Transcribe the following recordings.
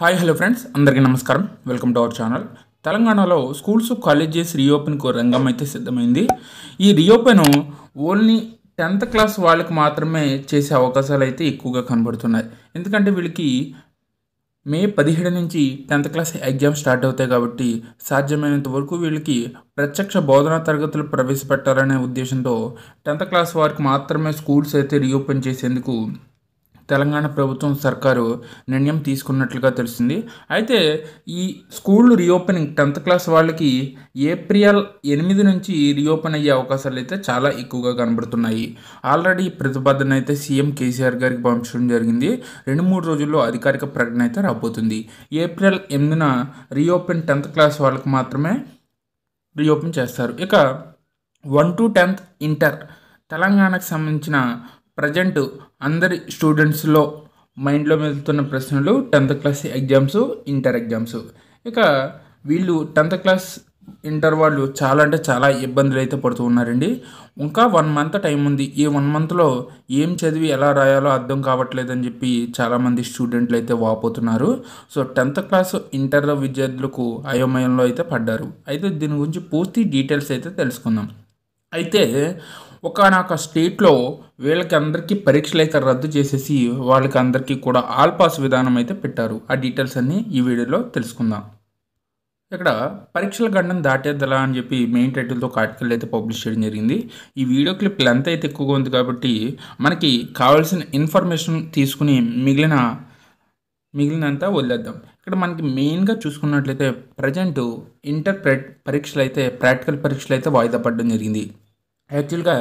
hi hello friends అందరికీ నమస్కారం welcome to our channel తెలంగాణలో స్కూల్స్ కాలేజెస్ రీఓపెన్కు రంగం అయితే సిద్ధమైంది ఈ రీఓపెన్ ఓన్లీ టెన్త్ క్లాస్ వాళ్ళకి మాత్రమే చేసే అవకాశాలు అయితే ఎక్కువగా కనబడుతున్నాయి ఎందుకంటే వీళ్ళకి మే పదిహేడు నుంచి టెన్త్ క్లాస్ ఎగ్జామ్ స్టార్ట్ అవుతాయి కాబట్టి సాధ్యమైనంత వరకు వీళ్ళకి ప్రత్యక్ష బోధనా తరగతులు ప్రవేశపెట్టాలనే ఉద్దేశంతో టెన్త్ క్లాస్ వారికి మాత్రమే స్కూల్స్ అయితే రీఓపెన్ చేసేందుకు తెలంగాణ ప్రభుత్వం సర్కారు నిర్ణయం తీసుకున్నట్లుగా తెలిసింది అయితే ఈ స్కూల్ రీఓపెనింగ్ టెన్త్ క్లాస్ వాళ్ళకి ఏప్రిల్ ఎనిమిది నుంచి రీఓపెన్ అయ్యే అవకాశాలు అయితే చాలా ఎక్కువగా కనబడుతున్నాయి ఆల్రెడీ ప్రతిపాదన అయితే సీఎం కేసీఆర్ గారికి పంపించడం జరిగింది రెండు మూడు రోజుల్లో అధికారిక ప్రకటన అయితే రాబోతుంది ఏప్రిల్ ఎనిమిదిన రీఓపెన్ టెన్త్ క్లాస్ వాళ్ళకి మాత్రమే రీఓపెన్ చేస్తారు ఇక వన్ టు టెన్త్ ఇంటర్ తెలంగాణకు సంబంధించిన ప్రజెంట్ అందరి స్టూడెంట్స్లో మైండ్లో మెదులుతున్న ప్రశ్నలు tenth class exams inter exams ఇక వీళ్ళు టెన్త్ క్లాస్ ఇంటర్ వాళ్ళు చాలా అంటే చాలా ఇబ్బందులు అయితే పడుతూ ఉన్నారండి ఇంకా వన్ మంత్ టైం ఉంది ఈ వన్ మంత్లో ఏం చదివి ఎలా రాయాలో అర్థం కావట్లేదని చెప్పి చాలామంది స్టూడెంట్లు అయితే వాపోతున్నారు సో టెన్త్ క్లాస్ ఇంటర్ విద్యార్థులకు అయోమయంలో అయితే పడ్డారు అయితే దీని గురించి పూర్తి డీటెయిల్స్ అయితే తెలుసుకుందాం అయితే ఒకనొక స్టేట్లో వీళ్ళకి అందరికీ పరీక్షలు అయితే రద్దు చేసేసి వాళ్ళకి అందరికీ కూడా ఆల్ పాస్ విధానం అయితే పెట్టారు ఆ డీటెయిల్స్ అన్నీ ఈ వీడియోలో తెలుసుకుందాం ఇక్కడ పరీక్షల గండం దాటేద్దలా అని చెప్పి మెయిన్ టైటిల్తో ఒక ఆర్టికల్ అయితే పబ్లిష్ చేయడం జరిగింది ఈ వీడియో క్లిప్ లెంత్ అయితే ఎక్కువగా ఉంది కాబట్టి మనకి కావాల్సిన ఇన్ఫర్మేషన్ తీసుకుని మిగిలిన మిగిలినంతా వదిలేద్దాం ఇక్కడ మనకి మెయిన్గా చూసుకున్నట్లయితే ప్రజెంట్ ఇంటర్ పరీక్షలు అయితే ప్రాక్టికల్ పరీక్షలు అయితే వాయిదా పడడం జరిగింది యాక్చువల్గా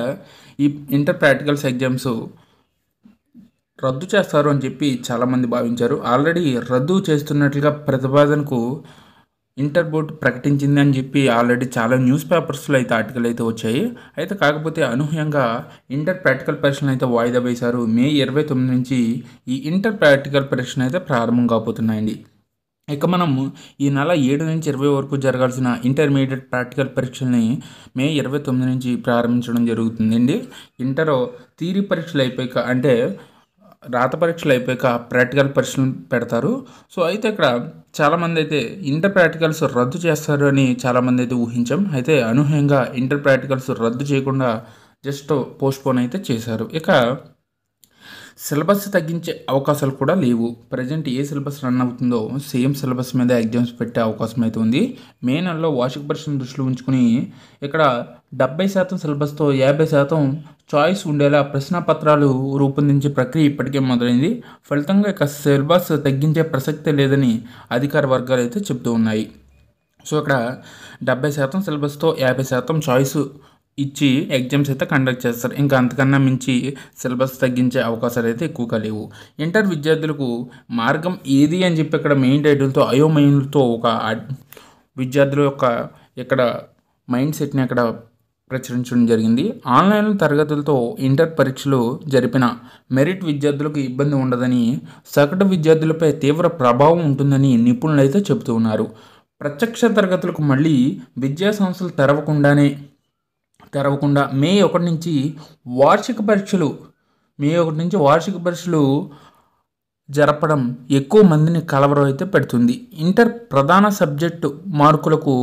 ఈ ఇంటర్ ప్రాక్టికల్స్ ఎగ్జామ్స్ రద్దు చేస్తారు అని చెప్పి చాలామంది భావించారు ఆల్రెడీ రద్దు చేస్తున్నట్లుగా ప్రతిపాదనకు ఇంటర్ బోర్డ్ ప్రకటించింది అని చెప్పి ఆల్రెడీ చాలా న్యూస్ పేపర్స్లో అయితే ఆర్టికల్ అయితే వచ్చాయి అయితే కాకపోతే అనూహ్యంగా ఇంటర్ ప్రాక్టికల్ పరీక్షలు అయితే వాయిదా వేశారు మే ఇరవై తొమ్మిది నుంచి ఈ ఇంటర్ ప్రాక్టికల్ పరీక్షలు అయితే ప్రారంభం కాబోతున్నాయండి ఇక మనం ఈ నెల ఏడు నుంచి ఇరవై వరకు జరగాల్సిన ఇంటర్మీడియట్ ప్రాక్టికల్ పరీక్షల్ని మే ఇరవై తొమ్మిది నుంచి ప్రారంభించడం జరుగుతుందండి ఇంటర్ తీరి పరీక్షలు అయిపోయాక అంటే రాత పరీక్షలు అయిపోయాక ప్రాక్టికల్ పరీక్షలు పెడతారు సో అయితే ఇక్కడ చాలామంది అయితే ఇంటర్ ప్రాక్టికల్స్ రద్దు చేస్తారు అని చాలామంది అయితే ఊహించాం అయితే అనూహ్యంగా ఇంటర్ ప్రాక్టికల్స్ రద్దు చేయకుండా జస్ట్ పోస్ట్పోన్ అయితే చేశారు ఇక సిలబస్ తగ్గించే అవకాశాలు కూడా లేవు ప్రజెంట్ ఏ సిలబస్ రన్ అవుతుందో సేమ్ సిలబస్ మీద ఎగ్జామ్స్ పెట్టే అవకాశం అయితే ఉంది మే నెలలో వార్షిక పరీక్షను దృష్టిలో ఉంచుకుని ఇక్కడ డెబ్బై శాతం సిలబస్తో యాభై శాతం చాయిస్ ఉండేలా పత్రాలు రూపొందించే ప్రక్రియ ఇప్పటికే మొదలైంది ఫలితంగా ఇక సిలబస్ తగ్గించే ప్రసక్తే లేదని అధికార వర్గాలు అయితే చెబుతూ ఉన్నాయి సో ఇక్కడ డెబ్బై శాతం సిలబస్తో యాభై శాతం చాయిస్ ఇచ్చి ఎగ్జామ్స్ అయితే కండక్ట్ చేస్తారు ఇంకా అంతకన్నా మించి సిలబస్ తగ్గించే అవకాశాలు అయితే ఎక్కువగా లేవు ఇంటర్ విద్యార్థులకు మార్గం ఏది అని చెప్పి ఇక్కడ మెయిన్ టైటిల్తో అయోమయంతో ఒక విద్యార్థుల యొక్క ఇక్కడ మైండ్ సెట్ని అక్కడ ప్రచురించడం జరిగింది ఆన్లైన్ తరగతులతో ఇంటర్ పరీక్షలు జరిపిన మెరిట్ విద్యార్థులకు ఇబ్బంది ఉండదని సగటు విద్యార్థులపై తీవ్ర ప్రభావం ఉంటుందని నిపుణులైతే చెబుతూ ఉన్నారు ప్రత్యక్ష తరగతులకు మళ్ళీ విద్యా సంస్థలు తెరవకుండానే తెరవకుండా మే ఒకటి నుంచి వార్షిక పరీక్షలు మే ఒకటి నుంచి వార్షిక పరీక్షలు జరపడం ఎక్కువ మందిని కలవరం అయితే పెడుతుంది ఇంటర్ ప్రధాన సబ్జెక్టు మార్కులకు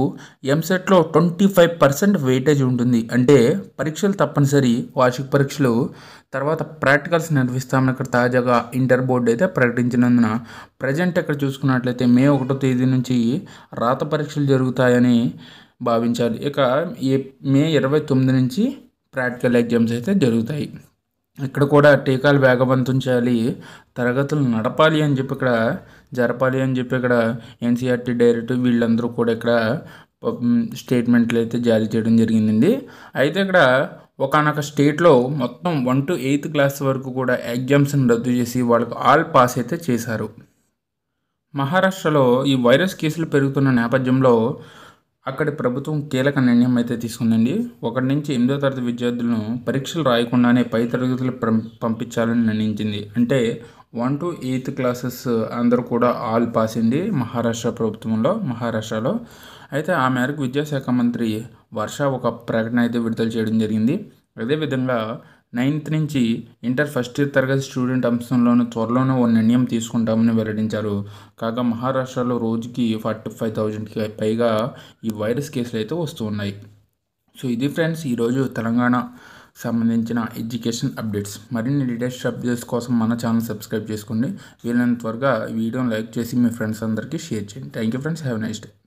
ఎంసెట్లో ట్వంటీ ఫైవ్ పర్సెంట్ వెయిటేజ్ ఉంటుంది అంటే పరీక్షలు తప్పనిసరి వార్షిక పరీక్షలు తర్వాత ప్రాక్టికల్స్ నిర్వహిస్తామని ఇక్కడ తాజాగా ఇంటర్ బోర్డు అయితే ప్రకటించినందున ప్రజెంట్ ఇక్కడ చూసుకున్నట్లయితే మే ఒకటో తేదీ నుంచి రాత పరీక్షలు జరుగుతాయని భావించాలి ఇక ఏ మే ఇరవై తొమ్మిది నుంచి ప్రాక్టికల్ ఎగ్జామ్స్ అయితే జరుగుతాయి ఇక్కడ కూడా టీకాలు వేగవంతం చేయాలి తరగతులు నడపాలి అని చెప్పి ఇక్కడ జరపాలి అని చెప్పి ఇక్కడ ఎన్సీఆర్టీ డైరెక్టర్ వీళ్ళందరూ కూడా ఇక్కడ స్టేట్మెంట్లు అయితే జారీ చేయడం జరిగిందండి అయితే ఇక్కడ ఒకనొక స్టేట్లో మొత్తం వన్ టు ఎయిత్ క్లాస్ వరకు కూడా ఎగ్జామ్స్ని రద్దు చేసి వాళ్ళకు ఆల్ పాస్ అయితే చేశారు మహారాష్ట్రలో ఈ వైరస్ కేసులు పెరుగుతున్న నేపథ్యంలో అక్కడి ప్రభుత్వం కీలక నిర్ణయం అయితే తీసుకుందండి ఒకటి నుంచి ఎనిమిదో తరగతి విద్యార్థులను పరీక్షలు రాయకుండానే పై తరగతులు పంపించాలని నిర్ణయించింది అంటే వన్ టు ఎయిత్ క్లాసెస్ అందరూ కూడా ఆల్ పాస్ అయింది మహారాష్ట్ర ప్రభుత్వంలో మహారాష్ట్రలో అయితే ఆ మేరకు విద్యాశాఖ మంత్రి వర్ష ఒక ప్రకటన అయితే విడుదల చేయడం జరిగింది అదేవిధంగా నైన్త్ నుంచి ఇంటర్ ఫస్ట్ ఇయర్ తరగతి స్టూడెంట్ అంశంలోనూ త్వరలోనూ ఓ నిర్ణయం తీసుకుంటామని వెల్లడించారు కాగా మహారాష్ట్రలో రోజుకి ఫార్టీ ఫైవ్ థౌజండ్కి పైగా ఈ వైరస్ కేసులు అయితే వస్తూ ఉన్నాయి సో ఇది ఫ్రెండ్స్ ఈరోజు తెలంగాణ సంబంధించిన ఎడ్యుకేషన్ అప్డేట్స్ మరిన్ని లేటెస్ట్ అప్డేట్స్ కోసం మన ఛానల్ సబ్స్క్రైబ్ చేసుకోండి వీలైనంత త్వరగా వీడియోని లైక్ చేసి మీ ఫ్రెండ్స్ అందరికీ షేర్ చేయండి thank you friends have nice day